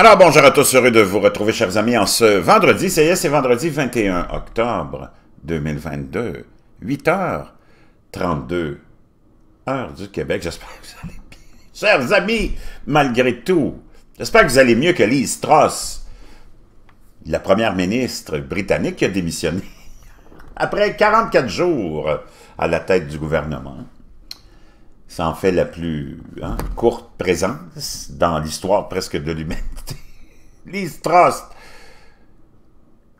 Alors bonjour à tous, heureux de vous retrouver chers amis en ce vendredi, ça y est, c'est vendredi 21 octobre 2022, 8h32, heure du Québec, j'espère que vous allez bien. Chers amis, malgré tout, j'espère que vous allez mieux que Lise Truss, la première ministre britannique qui a démissionné après 44 jours à la tête du gouvernement. Ça en fait la plus hein, courte présence dans l'histoire presque de l'humanité. Liz Trust,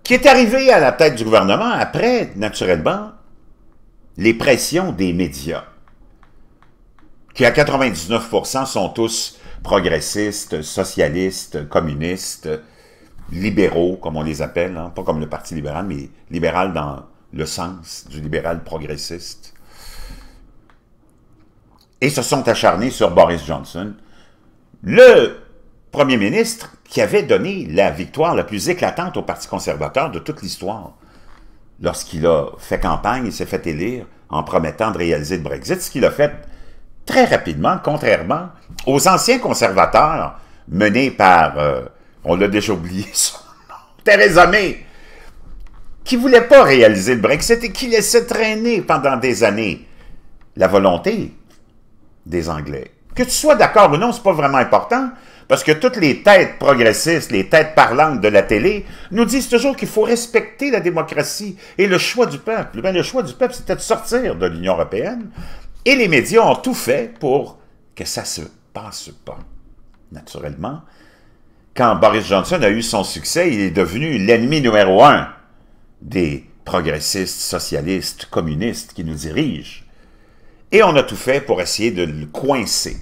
qui est arrivée à la tête du gouvernement après, naturellement, les pressions des médias, qui à 99% sont tous progressistes, socialistes, communistes, libéraux, comme on les appelle, hein, pas comme le Parti libéral, mais libéral dans le sens du libéral progressiste, et se sont acharnés sur Boris Johnson. Le premier ministre qui avait donné la victoire la plus éclatante au Parti conservateur de toute l'histoire. Lorsqu'il a fait campagne, et s'est fait élire en promettant de réaliser le Brexit, ce qu'il a fait très rapidement, contrairement aux anciens conservateurs menés par, euh, on l'a déjà oublié son nom, Theresa May, qui ne voulait pas réaliser le Brexit et qui laissait traîner pendant des années la volonté des Anglais. Que tu sois d'accord ou non, ce n'est pas vraiment important. Parce que toutes les têtes progressistes, les têtes parlantes de la télé, nous disent toujours qu'il faut respecter la démocratie et le choix du peuple. Ben, le choix du peuple, c'était de sortir de l'Union européenne. Et les médias ont tout fait pour que ça ne se passe pas. Naturellement, quand Boris Johnson a eu son succès, il est devenu l'ennemi numéro un des progressistes, socialistes, communistes qui nous dirigent. Et on a tout fait pour essayer de le coincer.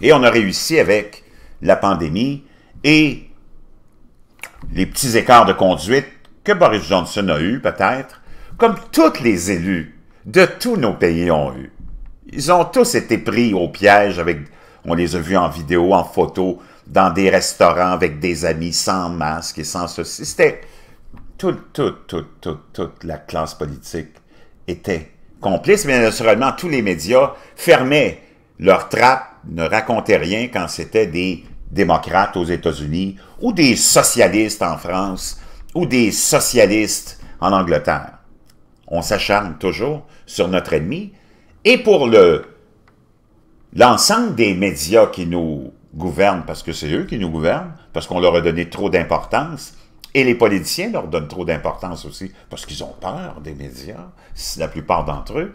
Et on a réussi avec la pandémie et les petits écarts de conduite que Boris Johnson a eu peut-être, comme tous les élus de tous nos pays ont eu. Ils ont tous été pris au piège avec, on les a vus en vidéo, en photo, dans des restaurants avec des amis sans masque et sans ceci. C'était toute, toute, toute, toute, toute la classe politique était complice, mais naturellement tous les médias fermaient leurs trappes, ne racontaient rien quand c'était des démocrates aux États-Unis ou des socialistes en France ou des socialistes en Angleterre. On s'acharne toujours sur notre ennemi et pour le l'ensemble des médias qui nous gouvernent, parce que c'est eux qui nous gouvernent, parce qu'on leur a donné trop d'importance, et les politiciens leur donnent trop d'importance aussi, parce qu'ils ont peur des médias, la plupart d'entre eux,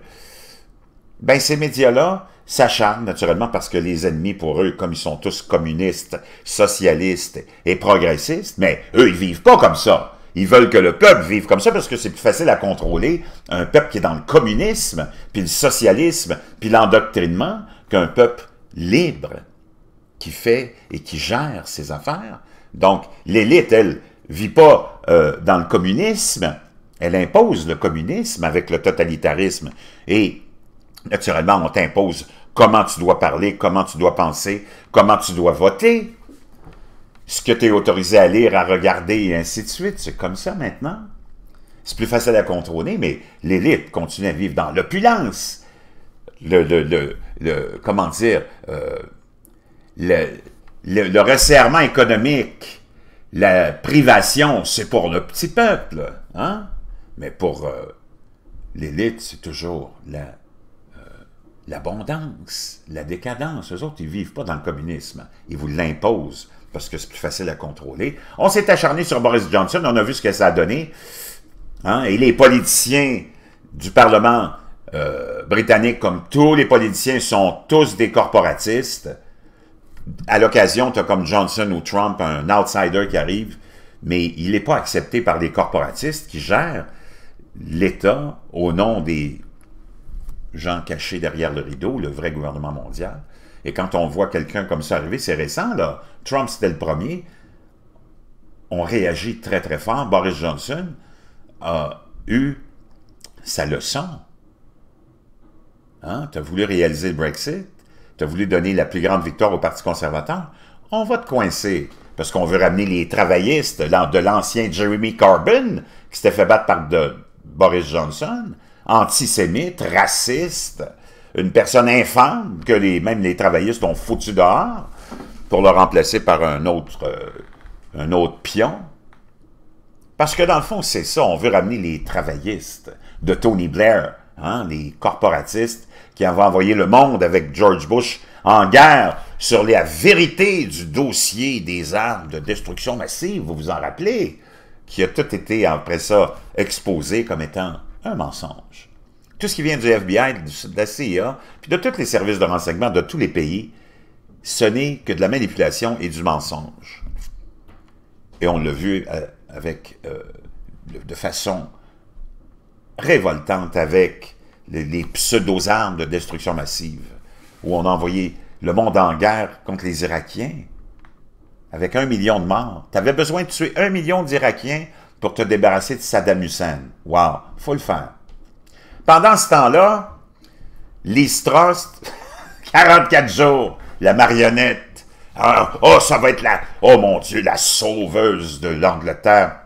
ben ces médias-là, S'acharne naturellement parce que les ennemis, pour eux, comme ils sont tous communistes, socialistes et progressistes, mais eux, ils vivent pas comme ça. Ils veulent que le peuple vive comme ça parce que c'est plus facile à contrôler un peuple qui est dans le communisme, puis le socialisme, puis l'endoctrinement, qu'un peuple libre qui fait et qui gère ses affaires. Donc, l'élite, elle, vit pas euh, dans le communisme, elle impose le communisme avec le totalitarisme. Et naturellement, on t'impose comment tu dois parler, comment tu dois penser, comment tu dois voter, ce que tu es autorisé à lire, à regarder et ainsi de suite. C'est comme ça maintenant. C'est plus facile à contrôler, mais l'élite continue à vivre dans l'opulence. Le, le, le, comment dire, euh, le, resserrement économique, la privation, c'est pour le petit peuple, hein? Mais pour euh, l'élite, c'est toujours la l'abondance, la décadence. Eux autres, ils ne vivent pas dans le communisme. Ils vous l'imposent parce que c'est plus facile à contrôler. On s'est acharné sur Boris Johnson, on a vu ce que ça a donné. Hein, et les politiciens du Parlement euh, britannique, comme tous les politiciens, sont tous des corporatistes. À l'occasion, tu as comme Johnson ou Trump, un outsider qui arrive, mais il n'est pas accepté par les corporatistes qui gèrent l'État au nom des Jean caché derrière le rideau, le vrai gouvernement mondial. Et quand on voit quelqu'un comme ça arriver, c'est récent, là. Trump, c'était le premier. On réagit très, très fort. Boris Johnson a eu sa leçon. Hein? Tu as voulu réaliser le Brexit. Tu as voulu donner la plus grande victoire au Parti conservateur. On va te coincer parce qu'on veut ramener les travaillistes de l'ancien Jeremy Corbyn qui s'était fait battre par Boris Johnson antisémite, raciste, une personne infâme que les, même les travaillistes ont foutu dehors pour le remplacer par un autre, euh, un autre pion. Parce que dans le fond, c'est ça, on veut ramener les travaillistes de Tony Blair, hein, les corporatistes qui avaient envoyé le monde avec George Bush en guerre sur la vérité du dossier des armes de destruction massive, vous vous en rappelez, qui a tout été après ça exposé comme étant un mensonge tout ce qui vient du FBI, de la CIA, puis de tous les services de renseignement de tous les pays, ce n'est que de la manipulation et du mensonge. Et on l'a vu euh, avec, euh, de façon révoltante avec les, pseudo-armes de destruction massive, où on a envoyé le monde en guerre contre les Irakiens, avec un million de morts. Tu avais besoin de tuer un million d'Irakiens pour te débarrasser de Saddam Hussein. Wow, faut le faire. Pendant ce temps-là, Lise 44 jours, la marionnette. Ah, oh, ça va être la, oh mon Dieu, la sauveuse de l'Angleterre.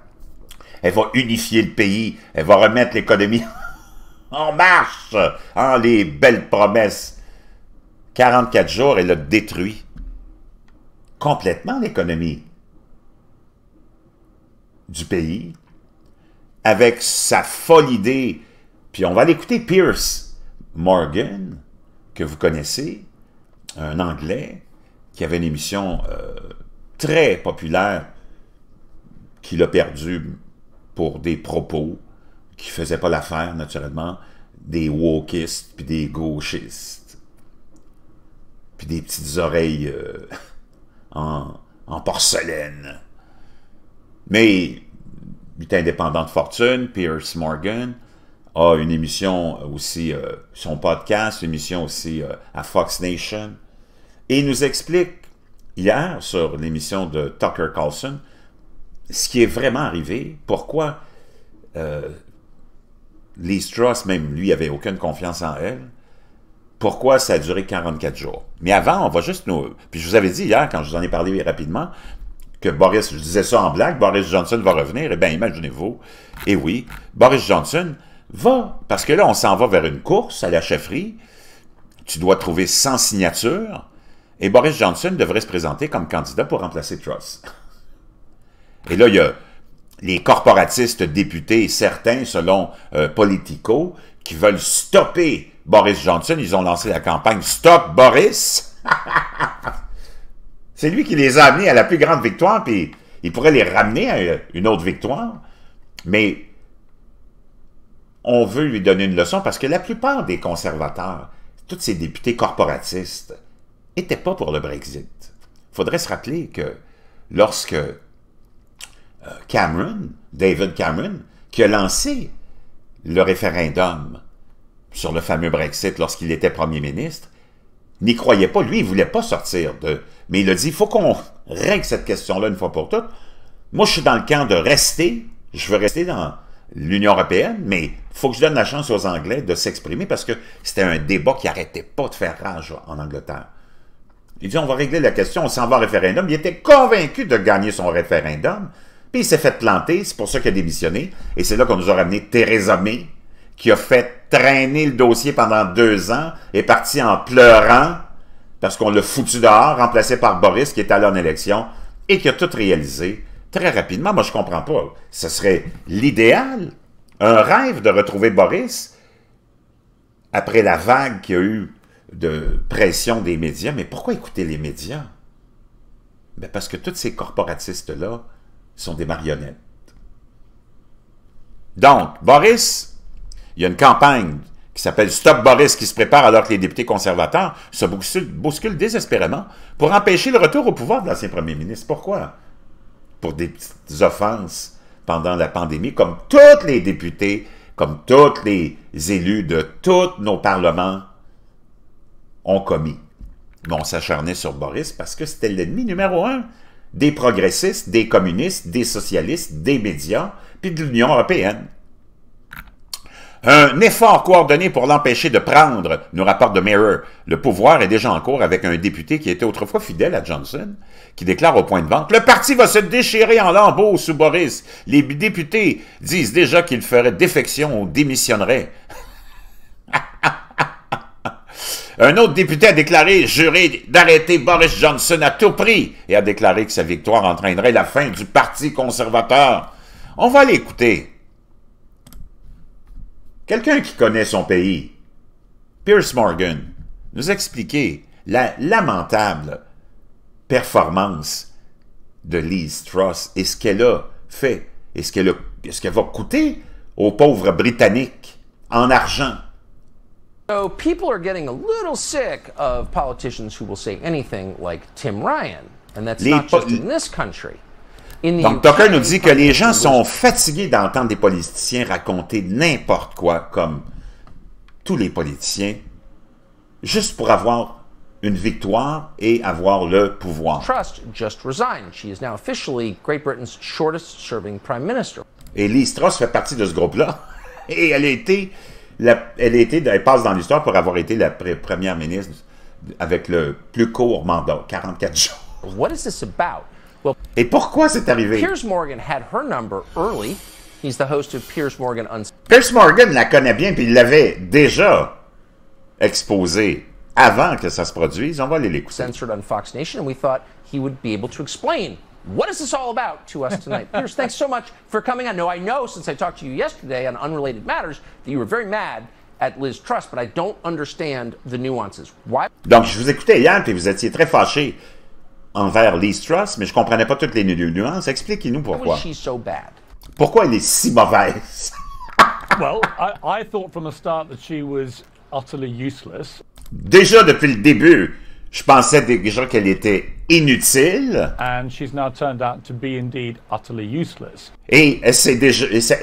Elle va unifier le pays. Elle va remettre l'économie en marche. en hein, les belles promesses. 44 jours, elle a détruit complètement l'économie du pays avec sa folle idée puis on va l'écouter, écouter Pierce Morgan, que vous connaissez, un Anglais, qui avait une émission euh, très populaire, qu'il a perdu pour des propos qui ne faisaient pas l'affaire, naturellement, des wokistes, puis des gauchistes, puis des petites oreilles euh, en, en porcelaine. Mais, il est indépendant de fortune, Pierce Morgan, a une émission euh, aussi, euh, son podcast, une émission aussi euh, à Fox Nation. Et il nous explique hier sur l'émission de Tucker Carlson ce qui est vraiment arrivé, pourquoi euh, Lee Strauss, même lui, avait aucune confiance en elle, pourquoi ça a duré 44 jours. Mais avant, on va juste nous... Puis je vous avais dit hier, quand je vous en ai parlé rapidement, que Boris, je disais ça en blague, Boris Johnson va revenir. Eh bien, imaginez-vous, et oui, Boris Johnson Va, parce que là, on s'en va vers une course à la chefferie. Tu dois trouver 100 signatures. Et Boris Johnson devrait se présenter comme candidat pour remplacer Truss. Et là, il y a les corporatistes députés, certains, selon euh, Politico, qui veulent stopper Boris Johnson. Ils ont lancé la campagne « Stop Boris ». C'est lui qui les a amenés à la plus grande victoire, puis il pourrait les ramener à euh, une autre victoire. Mais on veut lui donner une leçon parce que la plupart des conservateurs, tous ces députés corporatistes, n'étaient pas pour le Brexit. Il faudrait se rappeler que lorsque euh, Cameron, David Cameron, qui a lancé le référendum sur le fameux Brexit lorsqu'il était premier ministre, n'y croyait pas. Lui, il voulait pas sortir de... Mais il a dit, il faut qu'on règle cette question-là une fois pour toutes. Moi, je suis dans le camp de rester. Je veux rester dans l'Union européenne, mais il faut que je donne la chance aux Anglais de s'exprimer parce que c'était un débat qui arrêtait pas de faire rage en Angleterre. Il dit, on va régler la question, on s'en va au référendum. Il était convaincu de gagner son référendum, puis il s'est fait planter, c'est pour ça qu'il a démissionné, et c'est là qu'on nous a ramené Theresa May, qui a fait traîner le dossier pendant deux ans, est parti en pleurant, parce qu'on l'a foutu dehors, remplacé par Boris, qui est allé en élection, et qui a tout réalisé, très rapidement. Moi, je comprends pas. Ce serait l'idéal, un rêve de retrouver Boris après la vague qu'il y a eu de pression des médias. Mais pourquoi écouter les médias? Ben, parce que tous ces corporatistes-là sont des marionnettes. Donc, Boris, il y a une campagne qui s'appelle Stop Boris qui se prépare alors que les députés conservateurs se bousculent désespérément pour empêcher le retour au pouvoir de l'ancien premier ministre. Pourquoi? pour des petites offenses pendant la pandémie, comme tous les députés, comme tous les élus de tous nos parlements ont commis. Mais on s'acharnait sur Boris parce que c'était l'ennemi numéro un des progressistes, des communistes, des socialistes, des médias, puis de l'Union européenne. Un effort coordonné pour l'empêcher de prendre, nous rapporte de Mirror. Le pouvoir est déjà en cours avec un député qui était autrefois fidèle à Johnson, qui déclare au point de vente « Le parti va se déchirer en lambeaux sous Boris. Les députés disent déjà qu'ils ferait défection ou démissionneraient. » Un autre député a déclaré jurer d'arrêter Boris Johnson à tout prix et a déclaré que sa victoire entraînerait la fin du Parti conservateur. On va l'écouter. Quelqu'un qui connaît son pays, Pierce Morgan, nous expliquer la lamentable performance de Liz Truss et ce qu'elle a fait et ce qu'elle qu va coûter aux pauvres Britanniques en argent. So people are getting a little sick of politicians who will say anything like Tim Ryan, and that's not just in this country. Donc, Tucker nous dit que les gens sont fatigués d'entendre des politiciens raconter n'importe quoi, comme tous les politiciens, juste pour avoir une victoire et avoir le pouvoir. Et Liz Truss fait partie de ce groupe-là. Et elle a elle, passe dans l'histoire pour avoir été la première ministre avec le plus court mandat, 44 jours. What is this about? Et pourquoi c'est arrivé? Piers Morgan had her number early. He's the host of Piers Morgan Uns Piers Morgan la connaît bien, puis il l'avait déjà exposée avant que ça se produise. On va aller l'écouter. Censored on Fox Nation, and we thought he would be able to explain what is this all about to us tonight. Piers, thanks so much for coming on. No, I know since I talked to you yesterday on unrelated matters that you were very mad at Liz Truss, but I don't understand the nuances. Why? Donc, je vous écoutais hier, et vous étiez très fâché envers Lee Strauss, mais je comprenais pas toutes les nuances. Expliquez-nous pourquoi. Pourquoi elle est si mauvaise? Déjà depuis le début, je pensais déjà qu'elle était inutile. Et, déjà,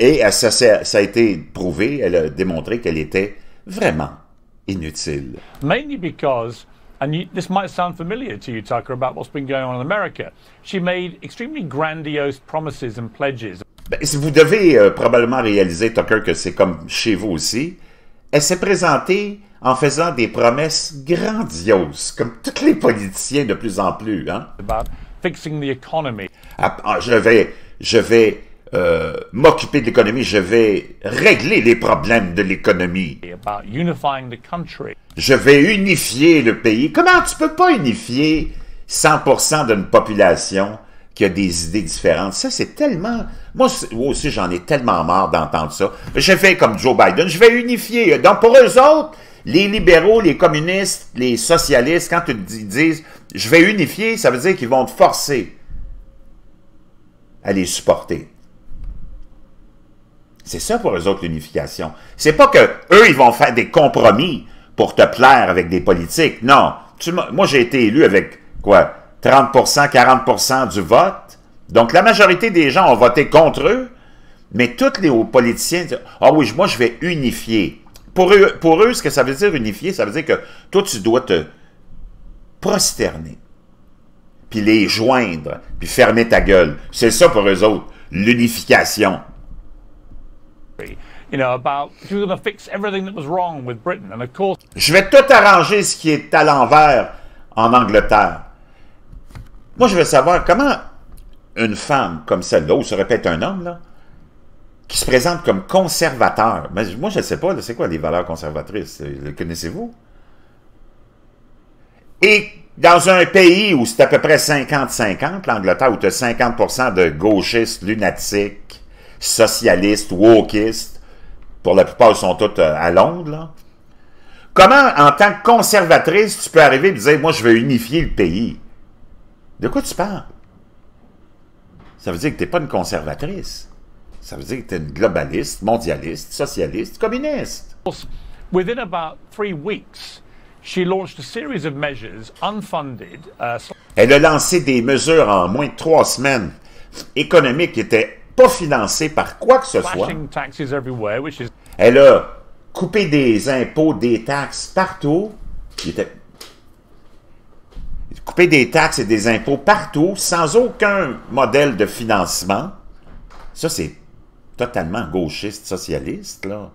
ça, a été prouvé, elle a démontré qu'elle était vraiment inutile. Mainly because and you, this might sound familiar to you, Tucker, about what's been going on in America. She made extremely grandiose promises and pledges. Ben, vous devez euh, probablement réaliser, Tucker, que c'est comme chez vous aussi, elle s'est présentée en faisant des promesses grandioses, comme tous les politiciens de plus en plus. Hein? About fixing the economy. Ah, ah, je vais, je vais euh, m'occuper de l'économie, je vais régler les problèmes de l'économie. Je vais unifier le pays. Comment tu peux pas unifier 100% d'une population qui a des idées différentes. Ça, c'est tellement... Moi, moi aussi, j'en ai tellement marre d'entendre ça. Je fais comme Joe Biden, je vais unifier. Donc, pour eux autres, les libéraux, les communistes, les socialistes, quand ils disent « je vais unifier », ça veut dire qu'ils vont te forcer à les supporter. C'est ça pour eux autres l'unification. C'est pas que eux, ils vont faire des compromis pour te plaire avec des politiques. Non. moi, j'ai été élu avec quoi? 30%, 40% du vote. Donc, la majorité des gens ont voté contre eux, mais tous les politiciens disent Ah oui, moi, je vais unifier. Pour eux, pour eux, ce que ça veut dire unifier, ça veut dire que toi, tu dois te prosterner, puis les joindre, puis fermer ta gueule. C'est ça pour eux autres, l'unification. Je vais tout arranger ce qui est à l'envers en Angleterre. Moi, je veux savoir comment une femme comme celle-là, ou se répète un homme, là, qui se présente comme conservateur. Mais moi, je ne sais pas, c'est quoi les valeurs conservatrices? les connaissez-vous? Et dans un pays où c'est à peu près 50-50, l'Angleterre, où tu as 50% de gauchistes lunatiques, socialistes, wokistes, pour la plupart, ils sont toutes euh, à Londres. Comment, en tant que conservatrice, tu peux arriver et dire « Moi, je veux unifier le pays ». De quoi tu parles? Ça veut dire que tu n'es pas une conservatrice. Ça veut dire que tu es une globaliste, mondialiste, socialiste, communiste. Elle a lancé des mesures en moins de trois semaines économiques qui étaient pas financée par quoi que ce soit. Elle a coupé des impôts, des taxes partout. coupé était couper des taxes et des impôts partout sans aucun modèle de financement. Ça, c'est totalement gauchiste, socialiste, là.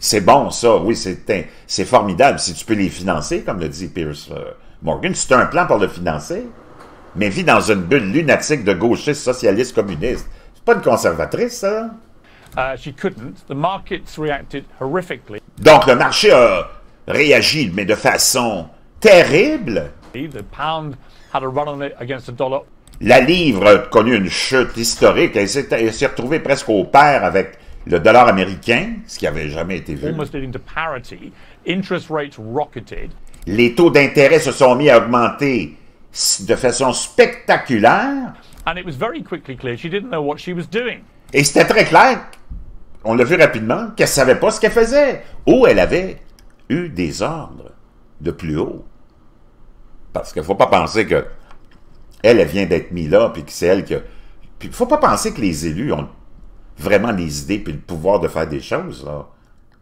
C'est bon, ça, oui, c'est formidable si tu peux les financer, comme le dit Pierce euh, Morgan. C'est un plan pour le financer mais vit dans une bulle lunatique de gauchistes socialistes communistes. C'est pas une conservatrice, ça? Uh, Donc le marché a réagi, mais de façon terrible. La livre a connu une chute historique. Elle s'est retrouvée presque au pair avec le dollar américain, ce qui n'avait jamais été vu. Les taux d'intérêt se sont mis à augmenter de façon spectaculaire. Et c'était très clair, on l'a vu rapidement, qu'elle ne savait pas ce qu'elle faisait. Ou elle avait eu des ordres de plus haut. Parce qu'il ne faut pas penser que elle, vient d'être mise là, puis que c'est elle qui faut pas penser que les élus ont vraiment les idées puis le pouvoir de faire des choses.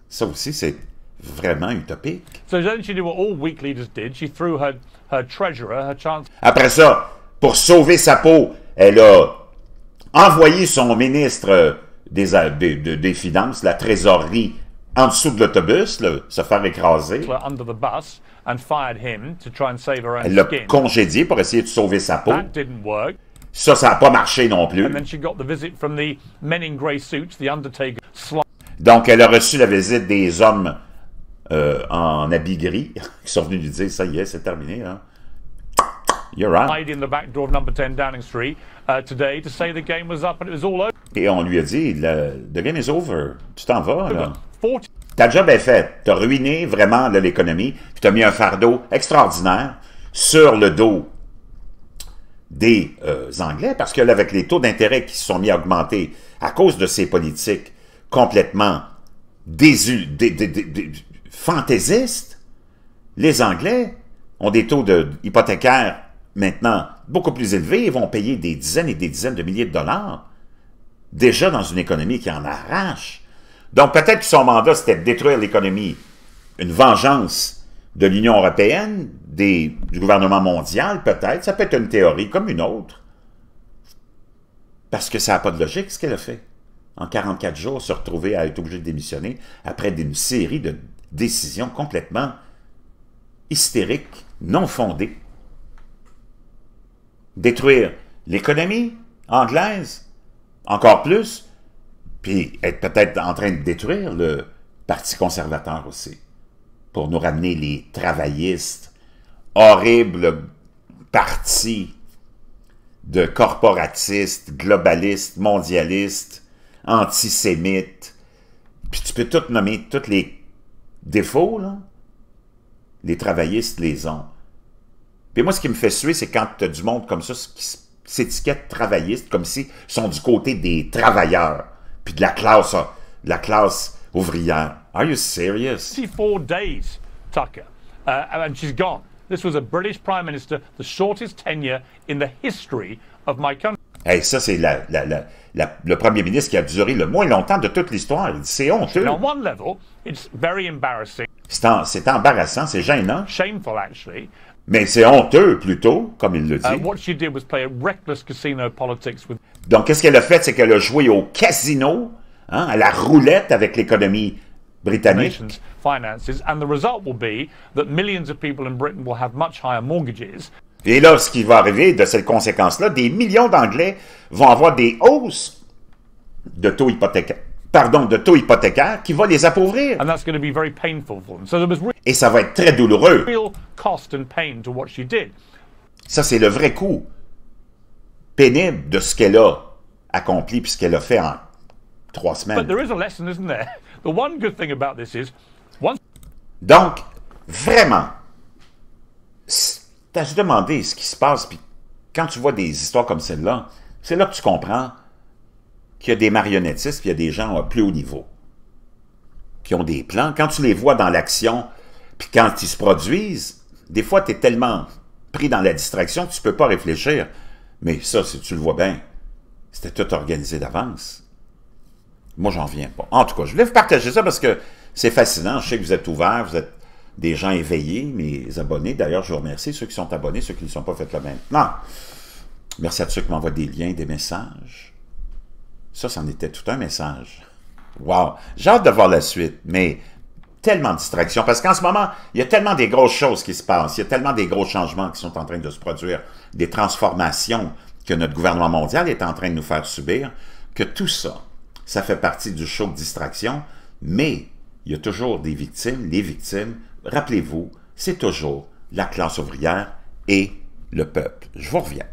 Ça aussi, c'est vraiment utopique. Après ça, pour sauver sa peau, elle a envoyé son ministre des, des Finances, la trésorerie, en dessous de l'autobus, se faire écraser. Elle l'a congédié pour essayer de sauver sa peau. Ça, ça n'a pas marché non plus. Donc, elle a reçu la visite des hommes euh, en habit gris, qui sont venus lui dire ça y est, c'est terminé. Hein. You're right. Uh, Et on lui a dit, the game is over, tu t'en vas. Là. Ta job est faite. as ruiné vraiment l'économie, Tu as mis un fardeau extraordinaire sur le dos des euh, Anglais, parce que les taux d'intérêt qui se sont mis à augmenter à cause de ces politiques complètement désu, Fantaisiste, les Anglais ont des taux de, hypothécaires maintenant beaucoup plus élevés et vont payer des dizaines et des dizaines de milliers de dollars déjà dans une économie qui en arrache. Donc peut-être que son mandat, c'était de détruire l'économie, une vengeance de l'Union européenne, du gouvernement mondial peut-être, ça peut être une théorie comme une autre, parce que ça n'a pas de logique ce qu'elle a fait. En 44 jours, se retrouver à être obligé de démissionner après une série de décision complètement hystérique, non fondée. Détruire l'économie anglaise, encore plus, puis être peut-être en train de détruire le Parti conservateur aussi, pour nous ramener les travaillistes, horrible parti de corporatistes, globalistes, mondialistes, antisémites, puis tu peux tout nommer toutes les défauts, là, les travaillistes les ont. Puis moi, ce qui me fait suer, c'est quand tu as du monde comme ça qui s'étiquette travailliste, comme si sont du côté des travailleurs, puis de la classe, euh, la classe ouvrière. Are you serious? 64 days, Tucker, uh, and she's gone. This was a British Prime Minister, the shortest tenure in the history of my country. Hey, ça, c'est la, la, la le premier ministre qui a duré le moins longtemps de toute l'histoire. c'est honteux. C'est embarrassant, c'est gênant. Mais c'est honteux, plutôt, comme il le dit. Uh, Donc, qu'est-ce qu'elle a fait? C'est qu'elle a joué au casino, hein, à la roulette avec l'économie britannique. millions et là, ce qui va arriver de cette conséquence-là, des millions d'Anglais vont avoir des hausses de taux hypothécaires pardon, de taux qui vont les appauvrir. Et ça va être très douloureux. Ça, c'est le vrai coût pénible de ce qu'elle a accompli puis ce qu'elle a fait en trois semaines. Donc, vraiment, à se demander ce qui se passe. Puis quand tu vois des histoires comme celle-là, c'est là que tu comprends qu'il y a des marionnettistes, puis il y a des gens à plus haut niveau qui ont des plans. Quand tu les vois dans l'action, puis quand ils se produisent, des fois, tu es tellement pris dans la distraction que tu ne peux pas réfléchir. Mais ça, si tu le vois bien, c'était tout organisé d'avance. Moi, j'en viens pas. En tout cas, je voulais vous partager ça parce que c'est fascinant. Je sais que vous êtes ouverts, vous êtes des gens éveillés, mes abonnés. D'ailleurs, je vous remercie ceux qui sont abonnés, ceux qui ne sont pas faits là maintenant. Merci à tous ceux qui m'envoient des liens, des messages. Ça, c'en était tout un message. Wow! J'ai hâte de voir la suite, mais tellement de distractions, parce qu'en ce moment, il y a tellement des grosses choses qui se passent, il y a tellement des gros changements qui sont en train de se produire, des transformations que notre gouvernement mondial est en train de nous faire subir, que tout ça, ça fait partie du choc de distraction, mais il y a toujours des victimes, les victimes rappelez-vous, c'est toujours la classe ouvrière et le peuple. Je vous reviens.